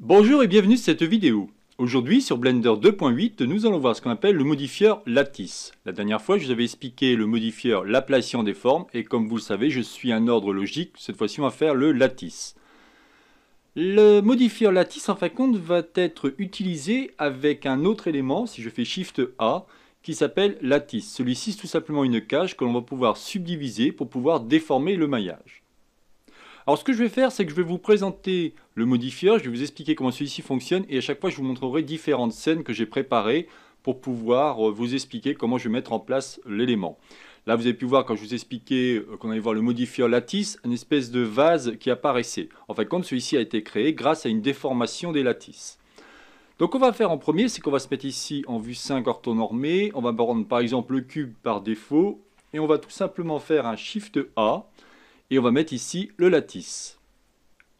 Bonjour et bienvenue sur cette vidéo. Aujourd'hui sur Blender 2.8, nous allons voir ce qu'on appelle le modifieur lattice. La dernière fois, je vous avais expliqué le modifieur l'application des formes et comme vous le savez, je suis un ordre logique. Cette fois-ci, on va faire le lattice. Le modifieur lattice, en fin de compte, va être utilisé avec un autre élément, si je fais Shift A, qui s'appelle lattice. Celui-ci, c'est tout simplement une cage que l'on va pouvoir subdiviser pour pouvoir déformer le maillage. Alors ce que je vais faire, c'est que je vais vous présenter le modifieur, je vais vous expliquer comment celui-ci fonctionne et à chaque fois je vous montrerai différentes scènes que j'ai préparées pour pouvoir euh, vous expliquer comment je vais mettre en place l'élément. Là, vous avez pu voir quand je vous expliquais euh, qu'on allait voir le modifier lattice, une espèce de vase qui apparaissait. En fait de compte, celui-ci a été créé grâce à une déformation des lattices. Donc, on va faire en premier, c'est qu'on va se mettre ici en vue 5 orthonormée. On va prendre par exemple le cube par défaut et on va tout simplement faire un Shift A et on va mettre ici le lattice.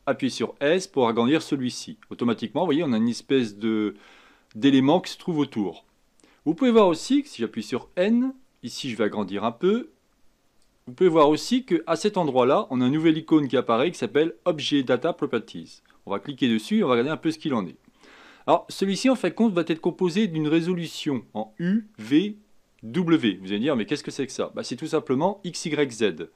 Appuyez sur S pour agrandir celui-ci. Automatiquement, vous voyez, on a une espèce d'élément qui se trouve autour. Vous pouvez voir aussi que si j'appuie sur N, ici je vais agrandir un peu. Vous pouvez voir aussi qu'à cet endroit-là, on a une nouvelle icône qui apparaît qui s'appelle Objet Data Properties. On va cliquer dessus et on va regarder un peu ce qu'il en est. Alors celui-ci, en fait, compte va être composé d'une résolution en U, V, W. Vous allez dire, mais qu'est-ce que c'est que ça bah, C'est tout simplement X, Y, Z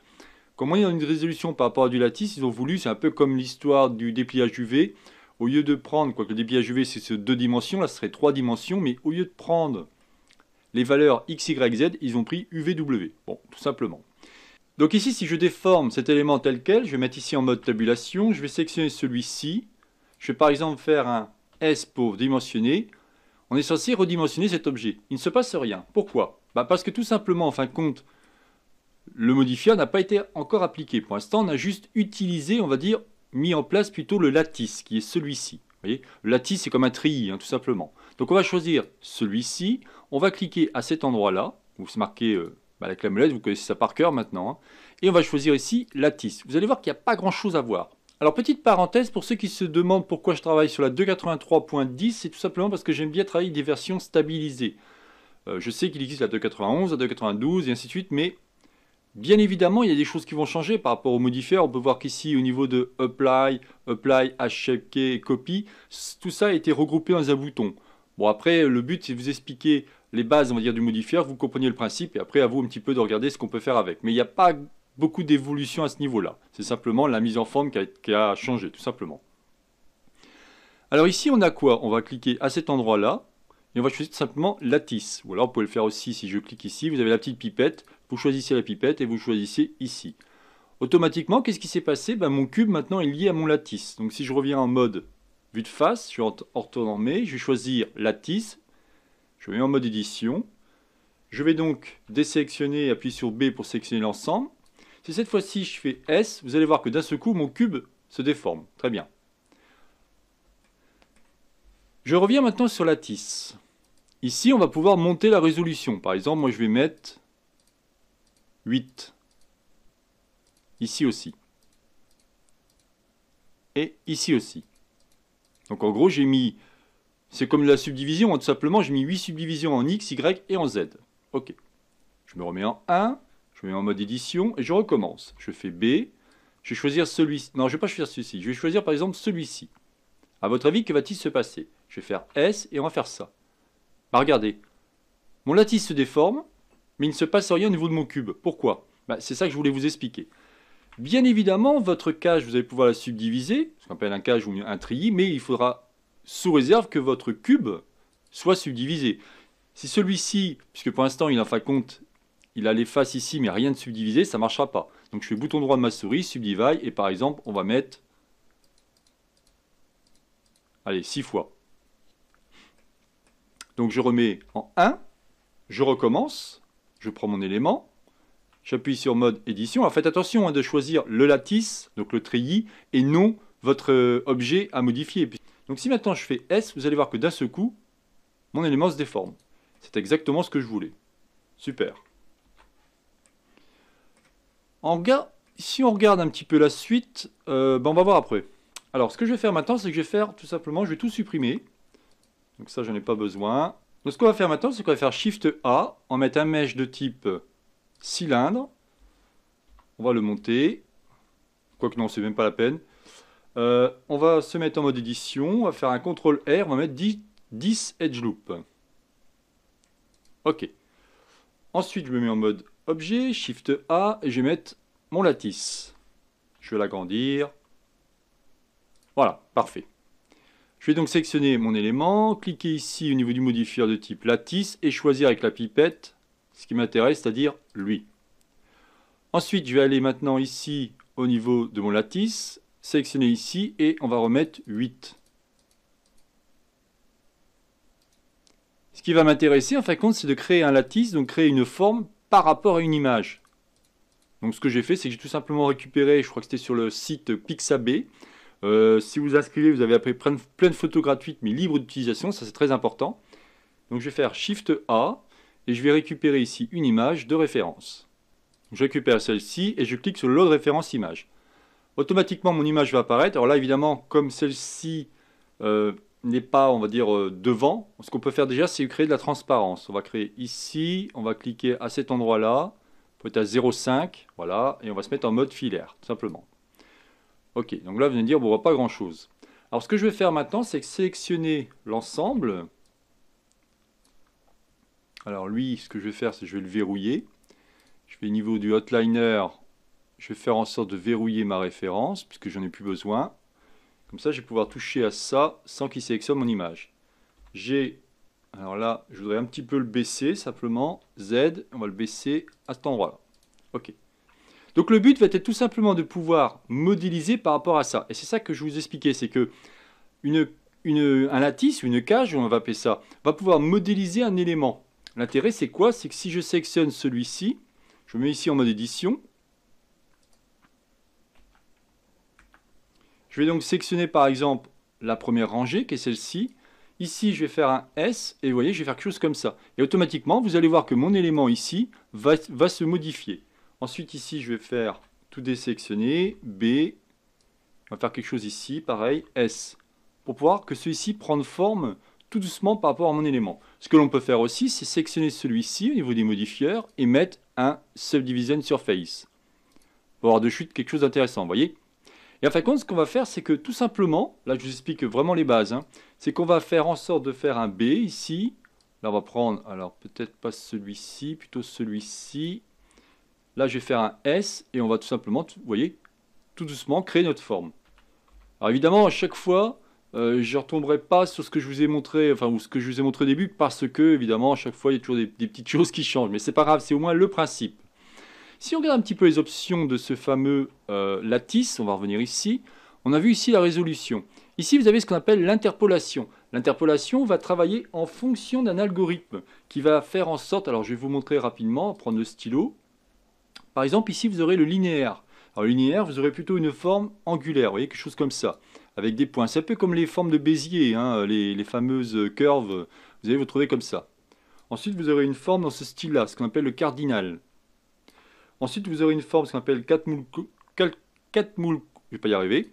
il y a une résolution par rapport à du lattice Ils ont voulu, c'est un peu comme l'histoire du dépliage UV. Au lieu de prendre, quoique le dépliage UV c'est deux dimensions, là ce serait trois dimensions, mais au lieu de prendre les valeurs x, y, z, ils ont pris UVW. Bon, tout simplement. Donc ici, si je déforme cet élément tel quel, je vais mettre ici en mode tabulation, je vais sélectionner celui-ci. Je vais par exemple faire un S pour dimensionner. On est censé redimensionner cet objet. Il ne se passe rien. Pourquoi bah Parce que tout simplement, en fin de compte, le modifier n'a pas été encore appliqué. Pour l'instant, on a juste utilisé, on va dire, mis en place plutôt le lattice, qui est celui-ci. Vous Le lattice, c'est comme un tri, hein, tout simplement. Donc on va choisir celui-ci, on va cliquer à cet endroit-là, vous c'est marquez euh, bah, avec la molette, vous connaissez ça par cœur maintenant, hein. et on va choisir ici lattice. Vous allez voir qu'il n'y a pas grand-chose à voir. Alors petite parenthèse, pour ceux qui se demandent pourquoi je travaille sur la 283.10, c'est tout simplement parce que j'aime bien travailler des versions stabilisées. Euh, je sais qu'il existe la 291, la 292 et ainsi de suite, mais Bien évidemment, il y a des choses qui vont changer par rapport au modifier. On peut voir qu'ici, au niveau de Apply, Apply, HFK, Copy, tout ça a été regroupé dans un bouton. Bon, après, le but, c'est de vous expliquer les bases, on va dire, du modifier. Vous comprenez le principe et après, à vous un petit peu de regarder ce qu'on peut faire avec. Mais il n'y a pas beaucoup d'évolution à ce niveau-là. C'est simplement la mise en forme qui a, qui a changé, tout simplement. Alors ici, on a quoi On va cliquer à cet endroit-là et on va choisir tout simplement Lattice. Ou alors, vous pouvez le faire aussi si je clique ici. Vous avez la petite pipette. Vous choisissez la pipette et vous choisissez ici. Automatiquement, qu'est-ce qui s'est passé ben, Mon cube maintenant est lié à mon lattice. Donc si je reviens en mode vue de face, je en orthonormé, je vais choisir lattice, je vais en mode édition. Je vais donc désélectionner, appuyer sur B pour sélectionner l'ensemble. Si cette fois-ci je fais S, vous allez voir que d'un seul coup mon cube se déforme. Très bien. Je reviens maintenant sur lattice. Ici, on va pouvoir monter la résolution. Par exemple, moi je vais mettre 8. Ici aussi. Et ici aussi. Donc en gros, j'ai mis... C'est comme la subdivision, hein, tout simplement, j'ai mis 8 subdivisions en X, Y et en Z. OK. Je me remets en 1, je me mets en mode édition et je recommence. Je fais B, je vais choisir celui-ci. Non, je ne vais pas choisir celui-ci, je vais choisir par exemple celui-ci. A votre avis, que va-t-il se passer Je vais faire S et on va faire ça. Bah, regardez, mon lattice se déforme, mais il ne se passe rien au niveau de mon cube. Pourquoi bah, C'est ça que je voulais vous expliquer. Bien évidemment, votre cage, vous allez pouvoir la subdiviser, ce qu'on appelle un cage ou un tri, mais il faudra, sous réserve, que votre cube soit subdivisé. Si celui-ci, puisque pour l'instant il en fait compte, il a les faces ici, mais rien de subdivisé, ça ne marchera pas. Donc je fais bouton droit de ma souris, subdivide, et par exemple, on va mettre, allez, 6 fois. Donc je remets en 1, je recommence, je prends mon élément, j'appuie sur mode édition. Alors faites attention hein, de choisir le lattice, donc le treillis, et non votre euh, objet à modifier. Donc si maintenant je fais S, vous allez voir que d'un seul coup, mon élément se déforme. C'est exactement ce que je voulais. Super. En gars, si on regarde un petit peu la suite, euh, ben, on va voir après. Alors ce que je vais faire maintenant, c'est que je vais faire tout simplement, je vais tout supprimer. Donc ça, n'en ai pas besoin. Donc ce qu'on va faire maintenant, c'est qu'on va faire Shift A, en mettre un mesh de type cylindre. On va le monter. Quoique non, c'est même pas la peine. Euh, on va se mettre en mode édition, on va faire un CTRL R, on va mettre 10, 10 Edge Loop. Ok. Ensuite, je me mets en mode objet, Shift A, et je vais mettre mon lattice. Je vais l'agrandir. Voilà, parfait. Je vais donc sélectionner mon élément, cliquer ici au niveau du modifieur de type lattice et choisir avec la pipette ce qui m'intéresse, c'est-à-dire lui. Ensuite, je vais aller maintenant ici au niveau de mon lattice, sélectionner ici et on va remettre 8. Ce qui va m'intéresser, en fin de compte, c'est de créer un lattice, donc créer une forme par rapport à une image. Donc ce que j'ai fait, c'est que j'ai tout simplement récupéré, je crois que c'était sur le site Pixabay, euh, si vous inscrivez, vous avez après plein de photos gratuites mais libres d'utilisation, ça c'est très important. Donc je vais faire Shift A et je vais récupérer ici une image de référence. Je récupère celle-ci et je clique sur Load référence image. Automatiquement mon image va apparaître. Alors là évidemment comme celle-ci euh, n'est pas on va dire euh, devant, ce qu'on peut faire déjà c'est créer de la transparence. On va créer ici, on va cliquer à cet endroit là, peut-être à 0,5, voilà, et on va se mettre en mode filaire tout simplement. Ok, donc là, vous allez me dire, on ne voit pas grand-chose. Alors, ce que je vais faire maintenant, c'est sélectionner l'ensemble. Alors lui, ce que je vais faire, c'est je vais le verrouiller. Je vais au niveau du hotliner, je vais faire en sorte de verrouiller ma référence, puisque j'en ai plus besoin. Comme ça, je vais pouvoir toucher à ça sans qu'il sélectionne mon image. J'ai, alors là, je voudrais un petit peu le baisser, simplement, Z, on va le baisser à cet endroit-là. OK. Donc le but va être tout simplement de pouvoir modéliser par rapport à ça. Et c'est ça que je vous expliquais, c'est que une, une, un lattice, une cage, on va appeler ça, va pouvoir modéliser un élément. L'intérêt, c'est quoi C'est que si je sélectionne celui-ci, je mets ici en mode édition. Je vais donc sélectionner par exemple la première rangée, qui est celle-ci. Ici, je vais faire un S, et vous voyez, je vais faire quelque chose comme ça. Et automatiquement, vous allez voir que mon élément ici va se modifier. Ensuite, ici, je vais faire tout désélectionner, B, on va faire quelque chose ici, pareil, S, pour pouvoir que celui-ci prenne forme tout doucement par rapport à mon élément. Ce que l'on peut faire aussi, c'est sélectionner celui-ci au niveau des modifieurs et mettre un Subdivision Surface. Pour avoir de chute quelque chose d'intéressant, vous voyez Et en fin de compte, ce qu'on va faire, c'est que tout simplement, là je vous explique vraiment les bases, hein, c'est qu'on va faire en sorte de faire un B ici, là on va prendre, alors peut-être pas celui-ci, plutôt celui-ci, Là, je vais faire un S et on va tout simplement, vous voyez, tout doucement créer notre forme. Alors évidemment, à chaque fois, euh, je ne retomberai pas sur ce que je vous ai montré, enfin, ou ce que je vous ai montré au début, parce que, évidemment, à chaque fois, il y a toujours des, petites choses qui changent. Mais ce n'est pas grave, c'est au moins le principe. Si on regarde un petit peu les options de ce fameux euh, lattice, on va revenir ici, on a vu ici la résolution. Ici, vous avez ce qu'on appelle l'interpolation. L'interpolation va travailler en fonction d'un algorithme qui va faire en sorte, alors je vais vous montrer rapidement, prendre le stylo, par exemple, ici, vous aurez le linéaire. Alors, le linéaire, vous aurez plutôt une forme angulaire, vous voyez, quelque chose comme ça, avec des points. C'est un peu comme les formes de Bézier, hein, les, fameuses curves, vous allez vous trouver comme ça. Ensuite, vous aurez une forme dans ce style-là, ce qu'on appelle le cardinal. Ensuite, vous aurez une forme, ce qu'on appelle 4 moules, quatre je vais pas y arriver,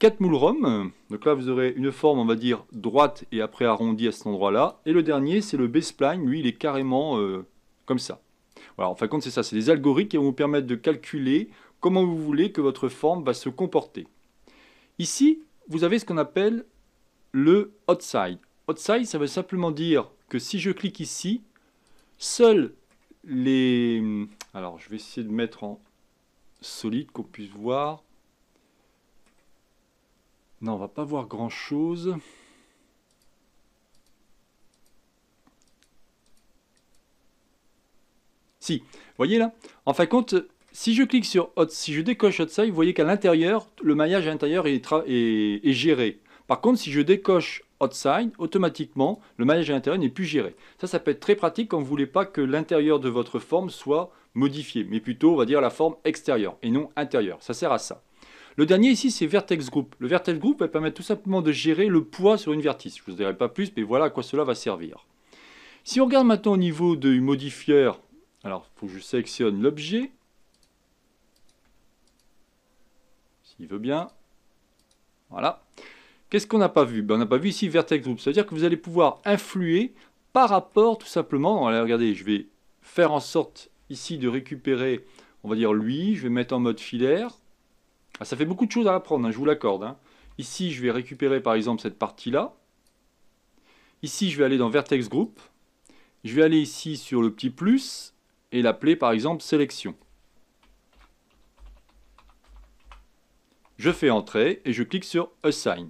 4 moules roms. Donc là, vous aurez une forme, on va dire, droite et après arrondie à cet endroit-là. Et le dernier, c'est le B-spline. Lui, il est carrément euh, comme ça. Alors, en fin de compte, c'est ça, c'est des algorithmes qui vont vous permettre de calculer comment vous voulez que votre forme va se comporter. Ici, vous avez ce qu'on appelle le outside ».« Outside », ça veut simplement dire que si je clique ici, seuls les... Alors, je vais essayer de mettre en solide qu'on puisse voir. Non, on va pas voir grand-chose. voyez là En fin de compte, si je clique sur Hot, si je décoche Hot Side, vous voyez qu'à l'intérieur, le maillage à l'intérieur est, géré. Par contre, si je décoche Hot Side, automatiquement, le maillage à l'intérieur n'est plus géré. Ça, ça peut être très pratique quand vous voulez pas que l'intérieur de votre forme soit modifié, mais plutôt, on va dire, la forme extérieure et non intérieure. Ça sert à ça. Le dernier ici, c'est Vertex Group. Le Vertex Group va permettre tout simplement de gérer le poids sur une vertice. Je ne vous dirai pas plus, mais voilà à quoi cela va servir. Si on regarde maintenant au niveau du modifieur alors, il faut que je sélectionne l'objet. S'il veut bien. Voilà. Qu'est-ce qu'on n'a pas vu ben, On n'a pas vu ici Vertex Group. Ça veut dire que vous allez pouvoir influer par rapport tout simplement. regardez, je vais faire en sorte ici de récupérer, on va dire lui. Je vais mettre en mode filaire. Ah, ça fait beaucoup de choses à apprendre, hein, je vous l'accorde. Hein. Ici, je vais récupérer par exemple cette partie-là. Ici, je vais aller dans Vertex Group. Je vais aller ici sur le petit plus et l'appeler par exemple sélection. Je fais entrer et je clique sur Assign.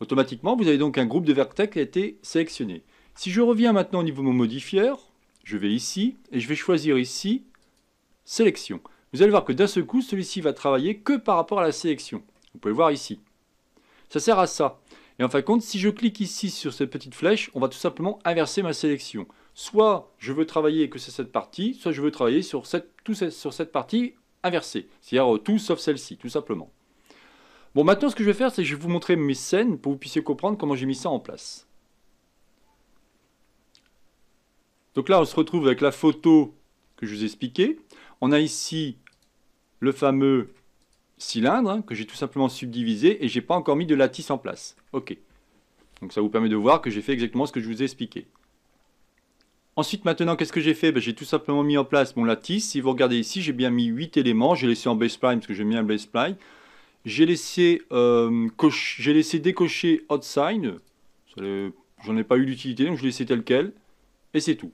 Automatiquement, vous avez donc un groupe de vertex qui a été sélectionné. Si je reviens maintenant au niveau de mon modifier, je vais ici et je vais choisir ici Sélection. Vous allez voir que d'un seul coup, celui-ci va travailler que par rapport à la sélection. Vous pouvez le voir ici. Ça sert à ça. Et en fin de compte, si je clique ici sur cette petite flèche, on va tout simplement inverser ma sélection soit je veux travailler que c'est cette partie, soit je veux travailler sur cette, sur cette partie inversée, c'est-à-dire euh, tout sauf celle-ci, tout simplement. Bon, maintenant, ce que je vais faire, c'est que je vais vous montrer mes scènes pour que vous puissiez comprendre comment j'ai mis ça en place. Donc là, on se retrouve avec la photo que je vous ai expliquée. On a ici le fameux cylindre hein, que j'ai tout simplement subdivisé et j'ai pas encore mis de lattice en place. Ok. Donc ça vous permet de voir que j'ai fait exactement ce que je vous ai expliqué. Ensuite, maintenant, qu'est-ce que j'ai fait ben, J'ai tout simplement mis en place mon lattice. Si vous regardez ici, j'ai bien mis 8 éléments. J'ai laissé en base prime parce que j'ai mis un base J'ai laissé, euh, j'ai laissé décocher sign, J'en ai pas eu d'utilité, donc je l'ai laissé tel quel. Et c'est tout.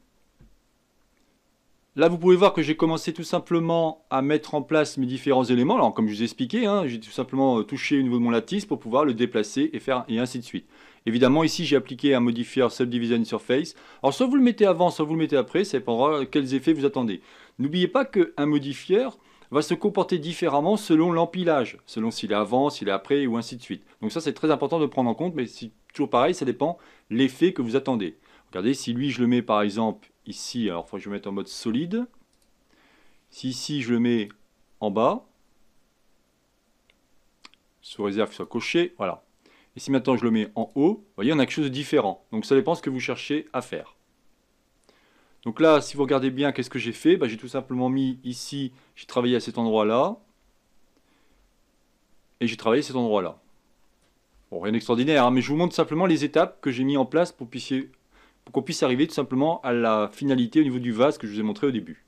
Là, vous pouvez voir que j'ai commencé tout simplement à mettre en place mes différents éléments. Alors, comme je vous ai expliqué, hein, j'ai tout simplement euh, touché au niveau de mon lattice pour pouvoir le déplacer et faire et ainsi de suite. Évidemment, ici, j'ai appliqué un modifier Subdivision Surface. Alors, soit vous le mettez avant, soit vous le mettez après, ça dépendra quels effets vous attendez. N'oubliez pas qu'un modifier va se comporter différemment selon l'empilage, selon s'il est avant, s'il est après, ou ainsi de suite. Donc ça, c'est très important de prendre en compte, mais c'est toujours pareil, ça dépend l'effet que vous attendez. Regardez, si lui, je le mets par exemple ici. Alors, faut que je vais mettre en mode solide. Si ici, je le mets en bas, sous réserve soit coché, voilà. Et si maintenant je le mets en haut, vous voyez, on a quelque chose de différent. Donc, ça dépend ce que vous cherchez à faire. Donc là, si vous regardez bien, qu'est-ce que j'ai fait bah, J'ai tout simplement mis ici, j'ai travaillé à cet endroit-là. Et j'ai travaillé à cet endroit-là. Bon, rien d'extraordinaire, hein, mais je vous montre simplement les étapes que j'ai mis en place pour que puissiez pour qu'on puisse arriver tout simplement à la finalité au niveau du vase que je vous ai montré au début.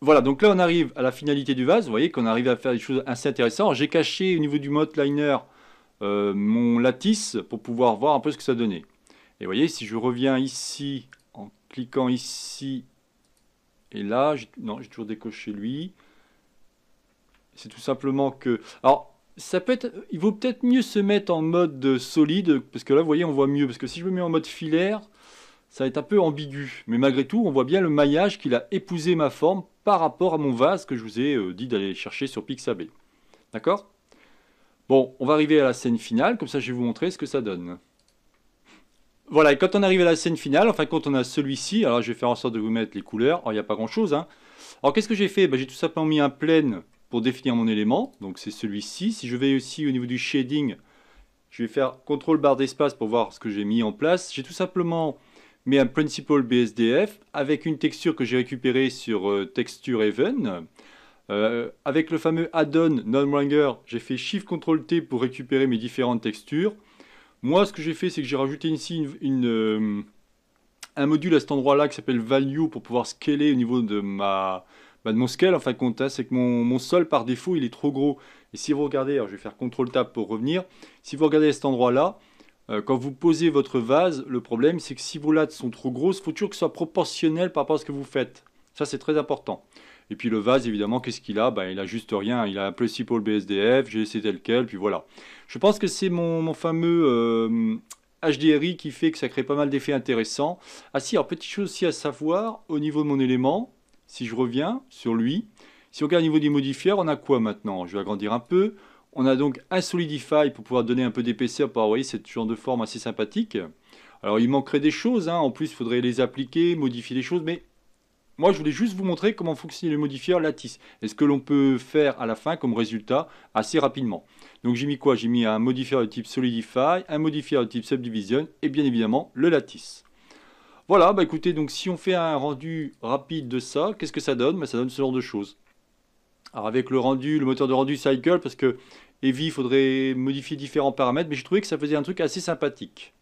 Voilà, donc là on arrive à la finalité du vase, vous voyez qu'on arrive à faire des choses assez intéressantes. J'ai caché au niveau du mode liner euh, mon lattice pour pouvoir voir un peu ce que ça donnait. Et vous voyez, si je reviens ici, en cliquant ici, et là, non, j'ai toujours décoché lui. C'est tout simplement que... Alors, ça peut être, il vaut peut-être mieux se mettre en mode solide, parce que là, vous voyez, on voit mieux. Parce que si je me mets en mode filaire, ça va être un peu ambigu. Mais malgré tout, on voit bien le maillage qu'il a épousé ma forme par rapport à mon vase que je vous ai euh, dit d'aller chercher sur Pixabay. D'accord Bon, on va arriver à la scène finale, comme ça je vais vous montrer ce que ça donne. Voilà, et quand on arrive à la scène finale, enfin quand on a celui-ci, alors je vais faire en sorte de vous mettre les couleurs, alors il n'y a pas grand-chose. Hein. Alors qu'est-ce que j'ai fait ben, J'ai tout simplement mis un plein pour définir mon élément. Donc c'est celui-ci. Si je vais aussi au niveau du shading, je vais faire contrôle barre d'espace pour voir ce que j'ai mis en place. J'ai tout simplement mis un principal BSDF avec une texture que j'ai récupérée sur euh, texture even. Euh, avec le fameux add-on non-ranger, j'ai fait Shift Ctrl T pour récupérer mes différentes textures. Moi, ce que j'ai fait, c'est que j'ai rajouté ici une, euh, un module à cet endroit-là qui s'appelle value pour pouvoir scaler au niveau de ma, bah, de mon scale en fin de compte. Hein, c'est que mon, mon, sol par défaut il est trop gros. Et si vous regardez, alors je vais faire CTRL Tab pour revenir, si vous regardez cet endroit là, euh, quand vous posez votre vase, le problème c'est que si vos lattes sont trop grosses, il faut toujours que ce soit proportionnel par rapport à ce que vous faites. Ça c'est très important. Et puis le vase, évidemment, qu'est-ce qu'il a bah, Il a juste rien. Il a un principal BSDF, j'ai laissé tel quel, puis voilà. Je pense que c'est mon, mon, fameux HDRI euh, qui fait que ça crée pas mal d'effets intéressants. Ah si, alors petite chose aussi à savoir, au niveau de mon élément, si je reviens sur lui, si on regarde au niveau des modifiers, on a quoi maintenant Je vais agrandir un peu. On a donc un solidify pour pouvoir donner un peu d'épaisseur pour c'est ce genre de forme assez sympathique. Alors il manquerait des choses, hein. en plus il faudrait les appliquer, modifier les choses, mais moi je voulais juste vous montrer comment fonctionne le modifier lattice. Et ce que l'on peut faire à la fin comme résultat assez rapidement. Donc j'ai mis quoi J'ai mis un modifier de type solidify, un modifier de type subdivision et bien évidemment le lattice. Voilà, bah écoutez, donc si on fait un rendu rapide de ça, qu'est-ce que ça donne bah, Ça donne ce genre de choses. Alors avec le rendu, le moteur de rendu Cycle, parce que Heavy, il faudrait modifier différents paramètres, mais je trouvais que ça faisait un truc assez sympathique.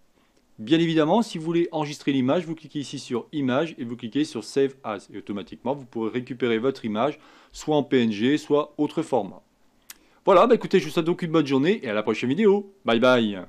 Bien évidemment, si vous voulez enregistrer l'image, vous cliquez ici sur Image et vous cliquez sur Save As. Et automatiquement, vous pourrez récupérer votre image, soit en PNG, soit autre format. Voilà, bah écoutez, je vous souhaite donc une bonne journée et à la prochaine vidéo. Bye bye